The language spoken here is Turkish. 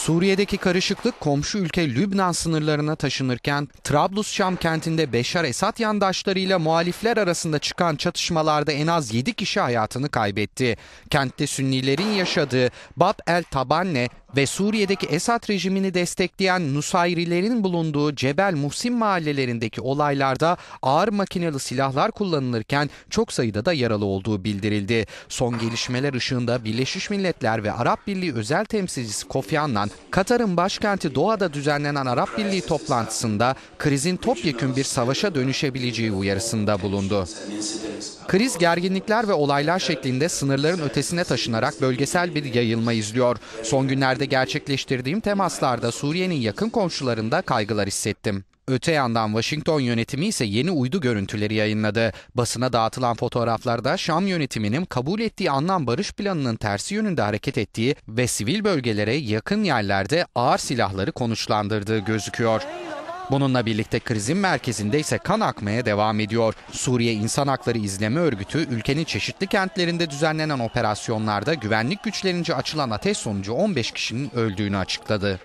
Suriye'deki karışıklık komşu ülke Lübnan sınırlarına taşınırken Trablusşam kentinde Beşar Esad yandaşlarıyla muhalifler arasında çıkan çatışmalarda en az 7 kişi hayatını kaybetti. Kentte Sünnilerin yaşadığı Bab el Tabanne ve Suriye'deki Esad rejimini destekleyen Nusayrilerin bulunduğu Cebel Muhsin mahallelerindeki olaylarda ağır makineli silahlar kullanılırken çok sayıda da yaralı olduğu bildirildi. Son gelişmeler ışığında Birleşmiş Milletler ve Arap Birliği özel temsilcisi Kofi Annan, Katar'ın başkenti Doha'da düzenlenen Arap Birliği toplantısında krizin topyekün bir savaşa dönüşebileceği uyarısında bulundu. Kriz gerginlikler ve olaylar şeklinde sınırların ötesine taşınarak bölgesel bir yayılma izliyor. Son günlerde bölgelerde gerçekleştirdiğim temaslarda Suriye'nin yakın komşularında kaygılar hissettim. Öte yandan Washington yönetimi ise yeni uydu görüntüleri yayınladı. Basına dağıtılan fotoğraflarda Şam yönetiminin kabul ettiği anlam barış planının tersi yönünde hareket ettiği ve sivil bölgelere yakın yerlerde ağır silahları konuşlandırdığı gözüküyor. Bununla birlikte krizin merkezinde ise kan akmaya devam ediyor. Suriye İnsan Hakları İzleme Örgütü ülkenin çeşitli kentlerinde düzenlenen operasyonlarda güvenlik güçlerince açılan ateş sonucu 15 kişinin öldüğünü açıkladı.